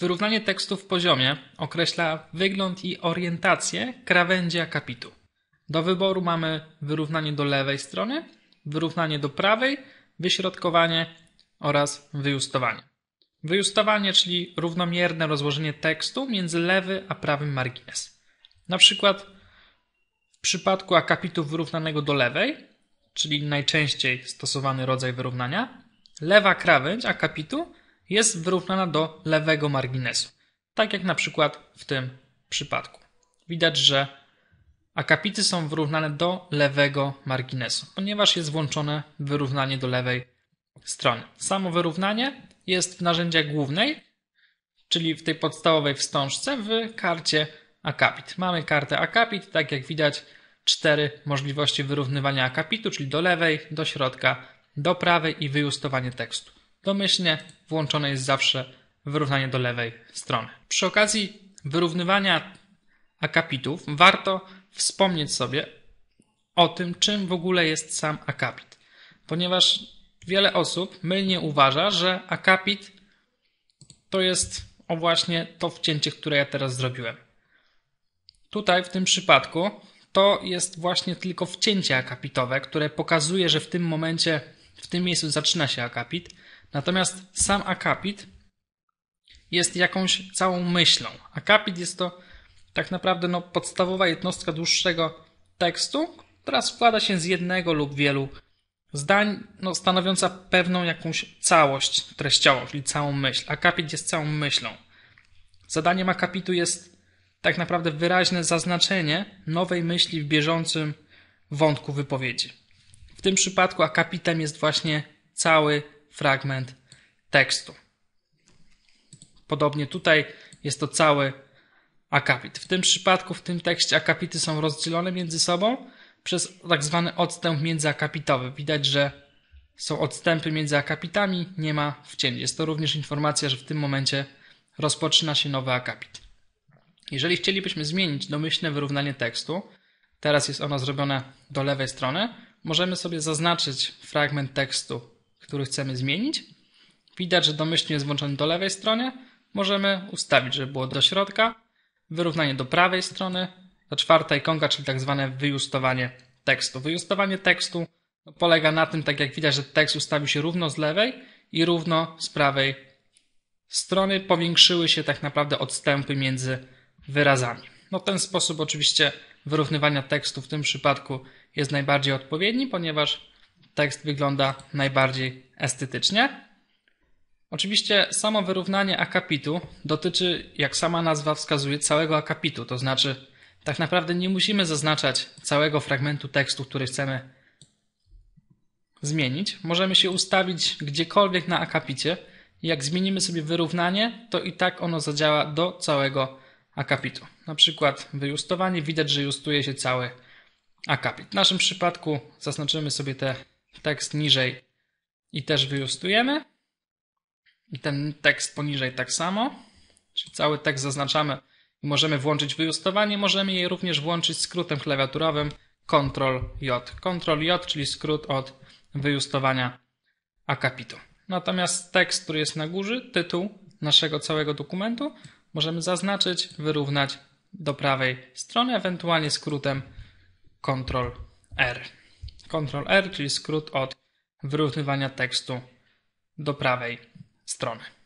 Wyrównanie tekstu w poziomie określa wygląd i orientację krawędzi akapitu. Do wyboru mamy wyrównanie do lewej strony, wyrównanie do prawej, wyśrodkowanie oraz wyjustowanie. Wyjustowanie, czyli równomierne rozłożenie tekstu między lewy a prawy margines. Na przykład w przypadku akapitu wyrównanego do lewej, czyli najczęściej stosowany rodzaj wyrównania, lewa krawędź akapitu jest wyrównana do lewego marginesu. Tak jak na przykład w tym przypadku. Widać, że akapity są wyrównane do lewego marginesu, ponieważ jest włączone wyrównanie do lewej strony. Samo wyrównanie jest w narzędziach głównej, czyli w tej podstawowej wstążce w karcie akapit. Mamy kartę akapit, tak jak widać, cztery możliwości wyrównywania akapitu, czyli do lewej, do środka, do prawej i wyjustowanie tekstu. Domyślnie włączone jest zawsze wyrównanie do lewej strony. Przy okazji wyrównywania akapitów warto wspomnieć sobie o tym, czym w ogóle jest sam akapit. Ponieważ wiele osób mylnie uważa, że akapit to jest o właśnie to wcięcie, które ja teraz zrobiłem. Tutaj w tym przypadku to jest właśnie tylko wcięcie akapitowe, które pokazuje, że w tym momencie, w tym miejscu zaczyna się akapit, Natomiast sam akapit jest jakąś całą myślą. Akapit jest to tak naprawdę no, podstawowa jednostka dłuższego tekstu, która składa się z jednego lub wielu zdań, no, stanowiąca pewną jakąś całość treściową, czyli całą myśl. Akapit jest całą myślą. Zadaniem akapitu jest tak naprawdę wyraźne zaznaczenie nowej myśli w bieżącym wątku wypowiedzi. W tym przypadku akapitem jest właśnie cały fragment tekstu. Podobnie tutaj jest to cały akapit. W tym przypadku, w tym tekście akapity są rozdzielone między sobą przez tak zwany odstęp międzyakapitowy. Widać, że są odstępy między akapitami, nie ma wcięć. Jest to również informacja, że w tym momencie rozpoczyna się nowy akapit. Jeżeli chcielibyśmy zmienić domyślne wyrównanie tekstu, teraz jest ono zrobione do lewej strony, możemy sobie zaznaczyć fragment tekstu który chcemy zmienić. Widać, że domyślnie jest włączony do lewej strony. Możemy ustawić, żeby było do środka. Wyrównanie do prawej strony. Ta czwarta ikonka, czyli tak zwane wyjustowanie tekstu. Wyjustowanie tekstu polega na tym, tak jak widać, że tekst ustawił się równo z lewej i równo z prawej strony. Powiększyły się tak naprawdę odstępy między wyrazami. No ten sposób oczywiście wyrównywania tekstu w tym przypadku jest najbardziej odpowiedni, ponieważ tekst wygląda najbardziej estetycznie. Oczywiście samo wyrównanie akapitu dotyczy, jak sama nazwa wskazuje, całego akapitu, to znaczy tak naprawdę nie musimy zaznaczać całego fragmentu tekstu, który chcemy zmienić. Możemy się ustawić gdziekolwiek na akapicie. Jak zmienimy sobie wyrównanie, to i tak ono zadziała do całego akapitu. Na przykład wyjustowanie, widać, że justuje się cały akapit. W naszym przypadku zaznaczymy sobie te tekst niżej i też wyjustujemy. I ten tekst poniżej tak samo. Czyli cały tekst zaznaczamy i możemy włączyć wyjustowanie. Możemy je również włączyć skrótem klawiaturowym Ctrl J. Ctrl J, czyli skrót od wyjustowania akapitu. Natomiast tekst, który jest na górze, tytuł naszego całego dokumentu, możemy zaznaczyć, wyrównać do prawej strony, ewentualnie skrótem Ctrl R. Ctrl-R, czyli skrót od wyrównywania tekstu do prawej strony.